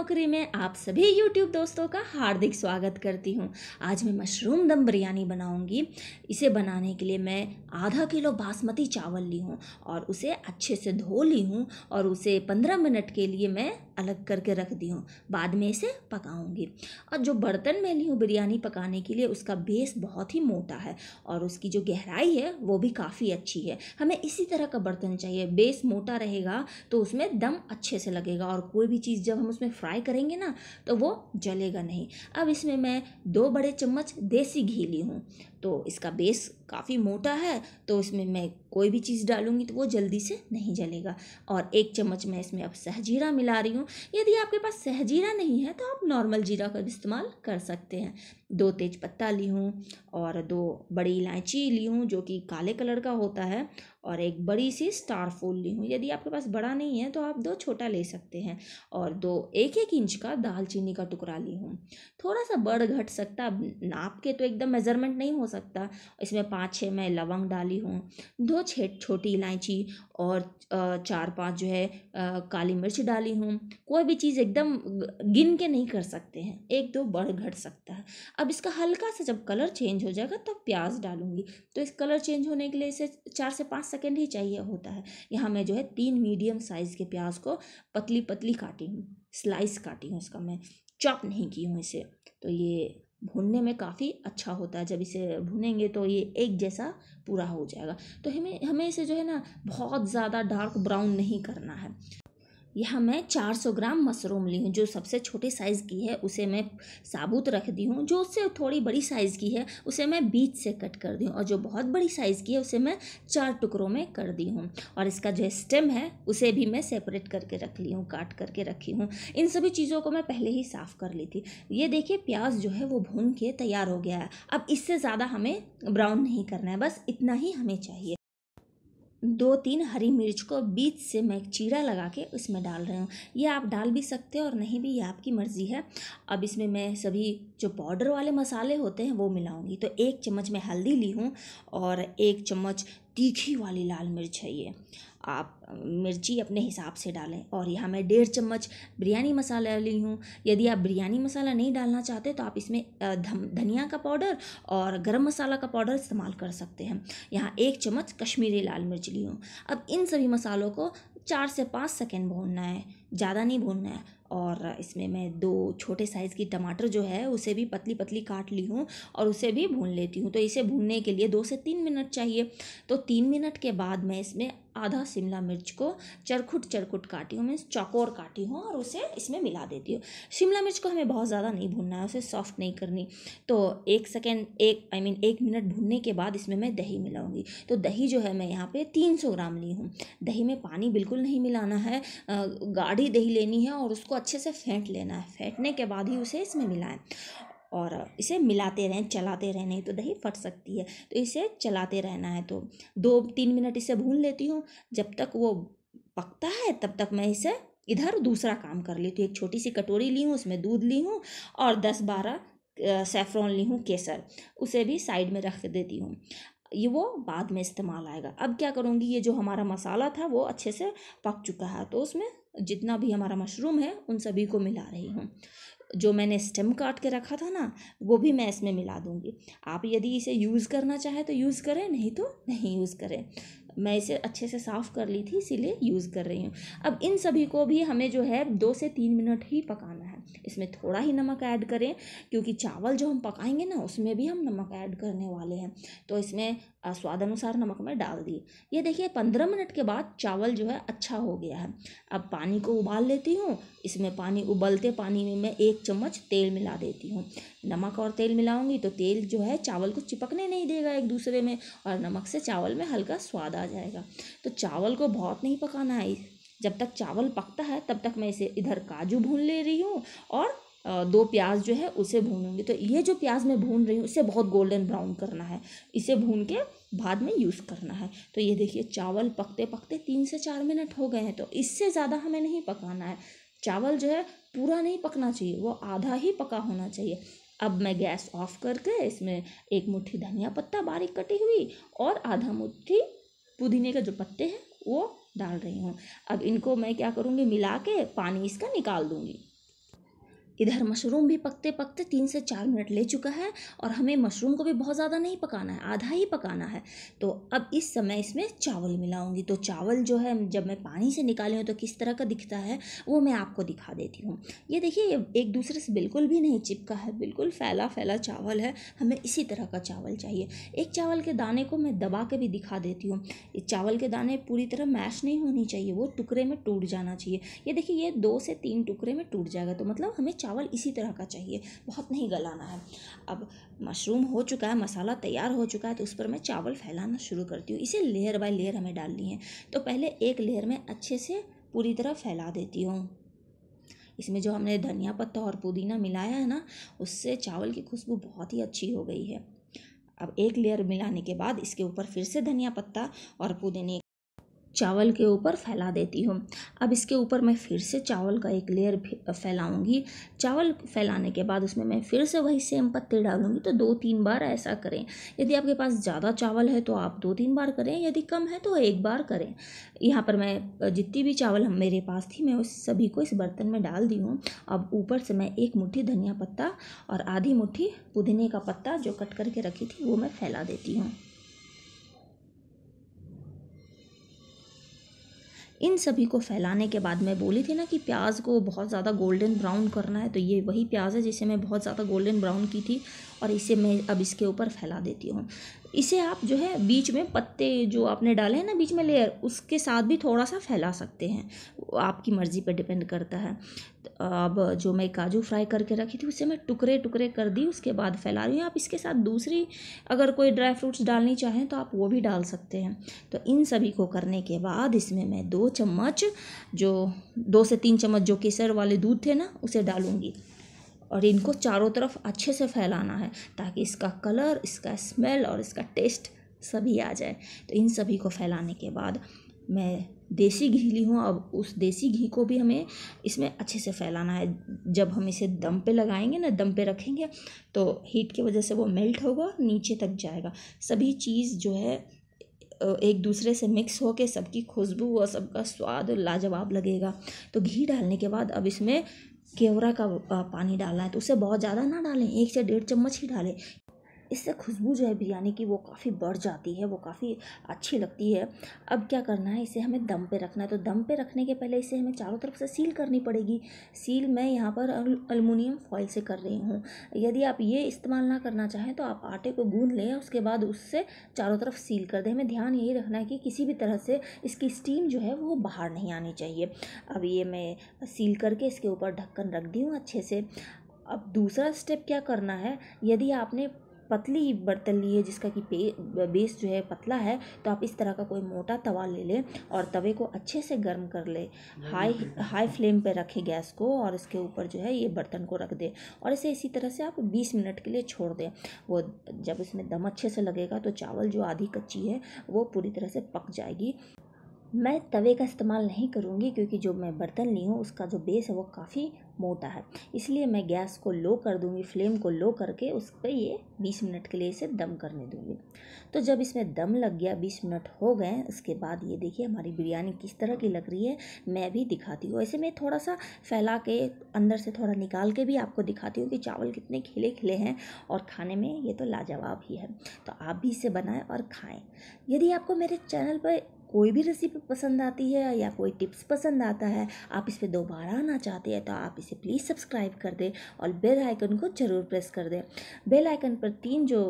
नौकरी में आप सभी YouTube दोस्तों का हार्दिक स्वागत करती हूँ आज मैं मशरूम दम बिरयानी बनाऊँगी इसे बनाने के लिए मैं आधा किलो बासमती चावल ली हूँ और उसे अच्छे से धो ली हूँ और उसे पंद्रह मिनट के लिए मैं अलग करके रख दी हूँ बाद में इसे पकाऊँगी और जो बर्तन मैं ली हूँ बिरयानी पकाने के लिए उसका बेस बहुत ही मोटा है और उसकी जो गहराई है वो भी काफ़ी अच्छी है हमें इसी तरह का बर्तन चाहिए बेस मोटा रहेगा तो उसमें दम अच्छे से लगेगा और कोई भी चीज़ जब हम उसमें फ्राई करेंगे ना तो वो जलेगा नहीं अब इसमें मैं दो बड़े चम्मच देसी घी ली हूँ तो इसका बेस काफ़ी मोटा है तो इसमें मैं कोई भी चीज़ डालूंगी तो वो जल्दी से नहीं जलेगा और एक चम्मच मैं इसमें अब सहजीरा मिला रही हूँ यदि आपके पास सहजीरा नहीं है तो आप नॉर्मल जीरा का इस्तेमाल कर सकते हैं दो तेज पत्ता ली हूँ और दो बड़ी इलायची ली हूँ जो कि काले कलर का होता है और एक बड़ी सी स्टार फूल ली हूँ यदि आपके पास बड़ा नहीं है तो आप दो छोटा ले सकते हैं और दो एक एक इंच का दालचीनी का टुकड़ा ली हूँ थोड़ा सा बढ़ घट सकता नाप के तो एकदम मेज़रमेंट नहीं हो सकता इसमें पाँच छः मैं लवंग डाली हूँ दो छेट छोटी इलायची और चार पाँच जो है काली मिर्च डाली हूँ कोई भी चीज़ एकदम गिन के नहीं कर सकते हैं एक दो बढ़ घट सकता है अब इसका हल्का सा जब कलर चेंज हो जाएगा तब प्याज डालूंगी तो इस कलर चेंज होने के लिए इसे चार से पाँच सेकेंड ही चाहिए होता है यहाँ मैं जो है तीन मीडियम साइज़ के प्याज को पतली पतली काटी हूँ स्लाइस काटी हूँ इसका मैं चॉप नहीं की हूँ इसे तो ये भूनने में काफ़ी अच्छा होता है जब इसे भुनेंगे तो ये एक जैसा पूरा हो जाएगा तो हमें हमें इसे जो है ना बहुत ज़्यादा डार्क ब्राउन नहीं करना है यहाँ मैं 400 ग्राम मशरूम ली हूँ जो सबसे छोटे साइज़ की है उसे मैं साबुत रख दी हूँ जो उससे थोड़ी बड़ी साइज़ की है उसे मैं बीच से कट कर दी हूँ और जो बहुत बड़ी साइज़ की है उसे मैं चार टुकड़ों में कर दी हूँ और इसका जो स्टेम है उसे भी मैं सेपरेट करके रख ली हूँ काट करके रखी हूँ इन सभी चीज़ों को मैं पहले ही साफ़ कर ली थी ये देखिए प्याज जो है वो भून के तैयार हो गया है अब इससे ज़्यादा हमें ब्राउन नहीं करना है बस इतना ही हमें चाहिए दो तीन हरी मिर्च को बीच से मैं चीरा लगा के उसमें डाल रही हूँ ये आप डाल भी सकते हो और नहीं भी ये आपकी मर्ज़ी है अब इसमें मैं सभी जो पाउडर वाले मसाले होते हैं वो मिलाऊंगी तो एक चम्मच मैं हल्दी ली हूँ और एक चम्मच तीखी वाली लाल मिर्च है ये आप मिर्ची अपने हिसाब से डालें और यहाँ मैं डेढ़ चम्मच बिरयानी मसाला ली हूँ यदि आप बिरयानी मसाला नहीं डालना चाहते तो आप इसमें धनिया का पाउडर और गरम मसाला का पाउडर इस्तेमाल कर सकते हैं यहाँ एक चम्मच कश्मीरी लाल मिर्च ली हूँ अब इन सभी मसालों को चार से पाँच सेकेंड भूनना है ज़्यादा नहीं भूनना है और इसमें मैं दो छोटे साइज़ की टमाटर जो है उसे भी पतली पतली काट ली हूँ और उसे भी भून लेती हूँ तो इसे भूनने के लिए दो से तीन मिनट चाहिए तो तीन मिनट के बाद मैं इसमें आधा शिमला मिर्च को चरखुट चरखुट काटी हूँ मीन्स चौकोर काटी हूँ और उसे इसमें मिला देती हूँ शिमला मिर्च को हमें बहुत ज़्यादा नहीं भूनना है उसे सॉफ्ट नहीं करनी तो एक सेकेंड एक आई I मीन mean, एक मिनट भूनने के बाद इसमें मैं दही मिलाऊंगी तो दही जो है मैं यहाँ पे तीन सौ ग्राम ली हूँ दही में पानी बिल्कुल नहीं मिलाना है गाढ़ी दही लेनी है और उसको अच्छे से फेंट लेना है फेंटने के बाद ही उसे इसमें मिलाएं और इसे मिलाते रहें चलाते रहें नहीं तो दही फट सकती है तो इसे चलाते रहना है तो दो तीन मिनट इसे भून लेती हूँ जब तक वो पकता है तब तक मैं इसे इधर दूसरा काम कर लेती हूँ एक छोटी सी कटोरी ली हूँ उसमें दूध ली हूँ और दस बारह सेफ्रॉन ली हूँ केसर उसे भी साइड में रख देती हूँ ये वो बाद में इस्तेमाल आएगा अब क्या करूँगी ये जो हमारा मसाला था वो अच्छे से पक चुका है तो उसमें जितना भी हमारा मशरूम है उन सभी को मिला रही हूँ जो मैंने स्टेम काट के रखा था ना वो भी मैं इसमें मिला दूँगी आप यदि इसे यूज़ करना चाहें तो यूज़ करें नहीं तो नहीं यूज़ करें मैं इसे अच्छे से साफ़ कर ली थी इसीलिए यूज़ कर रही हूँ अब इन सभी को भी हमें जो है दो से तीन मिनट ही पकाना है इसमें थोड़ा ही नमक ऐड करें क्योंकि चावल जो हम पकाएंगे ना उसमें भी हम नमक ऐड करने वाले हैं तो इसमें स्वाद अनुसार नमक में डाल दिए ये देखिए पंद्रह मिनट के बाद चावल जो है अच्छा हो गया है अब पानी को उबाल लेती हूँ इसमें पानी उबलते पानी में मैं एक चम्मच तेल मिला देती हूँ नमक और तेल मिलाऊंगी तो तेल जो है चावल को चिपकने नहीं देगा एक दूसरे में और नमक से चावल में हल्का स्वाद आ जाएगा तो चावल को बहुत नहीं पकाना है जब तक चावल पकता है तब तक मैं इसे इधर काजू भून ले रही हूँ और दो प्याज जो है उसे भूनूंगी तो ये जो प्याज मैं भून रही हूँ इसे बहुत गोल्डन ब्राउन करना है इसे भून के बाद में यूज़ करना है तो ये देखिए चावल पकते पकते तीन से चार मिनट हो गए हैं तो इससे ज़्यादा हमें नहीं पकाना है चावल जो है पूरा नहीं पकना चाहिए वो आधा ही पका होना चाहिए अब मैं गैस ऑफ करके इसमें एक मुट्ठी धनिया पत्ता बारीक कटी हुई और आधा मुट्ठी पुदीने के जो पत्ते हैं वो डाल रही हूँ अब इनको मैं क्या करूँगी मिला के पानी इसका निकाल दूँगी इधर मशरूम भी पकते पकते तीन से चार मिनट ले चुका है और हमें मशरूम को भी बहुत ज़्यादा नहीं पकाना है आधा ही पकाना है तो अब इस समय इसमें चावल मिलाऊंगी तो चावल जो है जब मैं पानी से निकाली हूँ तो किस तरह का दिखता है वो मैं आपको दिखा देती हूँ ये देखिए एक दूसरे से बिल्कुल भी नहीं चिपका है बिल्कुल फैला फैला चावल है हमें इसी तरह का चावल चाहिए एक चावल के दाने को मैं दबा के भी दिखा देती हूँ चावल के दाने पूरी तरह मैश नहीं होनी चाहिए वो टुकड़े में टूट जाना चाहिए ये देखिए ये दो से तीन टुकड़े में टूट जाएगा तो मतलब हमें चावल इसी तरह का चाहिए बहुत नहीं गलाना है अब मशरूम हो चुका है मसाला तैयार हो चुका है तो उस पर मैं चावल फैलाना शुरू करती हूँ इसे लेयर बाय लेयर हमें डालनी है तो पहले एक लेयर में अच्छे से पूरी तरह फैला देती हूँ इसमें जो हमने धनिया पत्ता और पुदीना मिलाया है ना उससे चावल की खुशबू बहुत ही अच्छी हो गई है अब एक लेयर मिलाने के बाद इसके ऊपर फिर से धनिया पत्ता और पुदीने चावल के ऊपर फैला देती हूँ अब इसके ऊपर मैं फिर से चावल का एक लेयर फैलाऊंगी चावल फैलाने के बाद उसमें मैं फिर से वही सेम पत्ते डालूंगी तो दो तीन बार ऐसा करें यदि आपके पास ज़्यादा चावल है तो आप दो तीन बार करें यदि कम है तो एक बार करें यहाँ पर मैं जितनी भी चावल हम मेरे पास थी मैं उस सभी को इस बर्तन में डाल दी हूँ अब ऊपर से मैं एक मुठ्ठी धनिया पत्ता और आधी मुठ्ठी पुदीने का पत्ता जो कट करके रखी थी वो मैं फैला देती हूँ इन सभी को फैलाने के बाद मैं बोली थी ना कि प्याज को बहुत ज़्यादा गोल्डन ब्राउन करना है तो ये वही प्याज है जिसे मैं बहुत ज़्यादा गोल्डन ब्राउन की थी और इसे मैं अब इसके ऊपर फैला देती हूँ इसे आप जो है बीच में पत्ते जो आपने डाले हैं ना बीच में लेयर उसके साथ भी थोड़ा सा फैला सकते हैं आपकी मर्ज़ी पर डिपेंड करता है तो अब जो मैं काजू फ्राई करके रखी थी उसे मैं टुकड़े टुकड़े कर दी उसके बाद फैला रही हूँ आप इसके साथ दूसरी अगर कोई ड्राई फ्रूट्स डालनी चाहें तो आप वो भी डाल सकते हैं तो इन सभी को करने के बाद इसमें मैं दो चम्मच जो दो से तीन चम्मच जो केसर वाले दूध थे ना उसे डालूँगी और इनको चारों तरफ अच्छे से फैलाना है ताकि इसका कलर इसका स्मेल और इसका टेस्ट सभी आ जाए तो इन सभी को फैलाने के बाद मैं देसी घी ली हूँ अब उस देसी घी को भी हमें इसमें अच्छे से फैलाना है जब हम इसे दम पे लगाएंगे ना दम पे रखेंगे तो हीट की वजह से वो मेल्ट होगा नीचे तक जाएगा सभी चीज़ जो है एक दूसरे से मिक्स हो के सबकी खुशबू और सबका स्वाद लाजवाब लगेगा तो घी डालने के बाद अब इसमें केवरा का पानी डालना है तो उसे बहुत ज़्यादा ना डालें एक से डेढ़ चम्मच ही डालें इससे खुशबू जो है बिरयानी की वो काफ़ी बढ़ जाती है वो काफ़ी अच्छी लगती है अब क्या करना है इसे हमें दम पे रखना है तो दम पे रखने के पहले इसे हमें चारों तरफ से सील करनी पड़ेगी सील मैं यहाँ पर अलमिनियम फॉइल से कर रही हूँ यदि आप ये इस्तेमाल ना करना चाहें तो आप आटे को गूंद लें उसके बाद उससे चारों तरफ सील कर दें हमें ध्यान यही रखना है कि किसी भी तरह से इसकी स्टीम जो है वो बाहर नहीं आनी चाहिए अब ये मैं सील करके इसके ऊपर ढक्कन रख दी हूँ अच्छे से अब दूसरा स्टेप क्या करना है यदि आपने पतली बर्तन लिए जिसका कि बेस जो है पतला है तो आप इस तरह का कोई मोटा तवा ले लें और तवे को अच्छे से गर्म कर ले हाई हाई फ्लेम पर रखें गैस को और इसके ऊपर जो है ये बर्तन को रख दें और इसे इसी तरह से आप बीस मिनट के लिए छोड़ दें वो जब इसमें दम अच्छे से लगेगा तो चावल जो आधी कच्ची है वो पूरी तरह से पक जाएगी मैं तवे का इस्तेमाल नहीं करूँगी क्योंकि जो मैं बर्तन ली हूँ उसका जो बेस है वो काफ़ी मोटा है इसलिए मैं गैस को लो कर दूँगी फ्लेम को लो करके उस पर ये बीस मिनट के लिए इसे दम करने दूँगी तो जब इसमें दम लग गया बीस मिनट हो गए उसके बाद ये देखिए हमारी बिरयानी किस तरह की लग रही है मैं भी दिखाती हूँ ऐसे मैं थोड़ा सा फैला के अंदर से थोड़ा निकाल के भी आपको दिखाती हूँ कि चावल कितने खिले खिले हैं और खाने में ये तो लाजवाब ही है तो आप भी इसे बनाएं और खाएँ यदि आपको मेरे चैनल पर कोई भी रेसिपी पसंद आती है या कोई टिप्स पसंद आता है आप इस पर दोबारा आना चाहते हैं तो आप इसे प्लीज़ सब्सक्राइब कर दें और बेल आइकन को ज़रूर प्रेस कर दें बेल आइकन पर तीन जो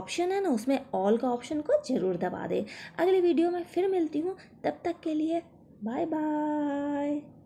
ऑप्शन है ना उसमें ऑल का ऑप्शन को ज़रूर दबा दें अगली वीडियो में फिर मिलती हूँ तब तक के लिए बाय बाय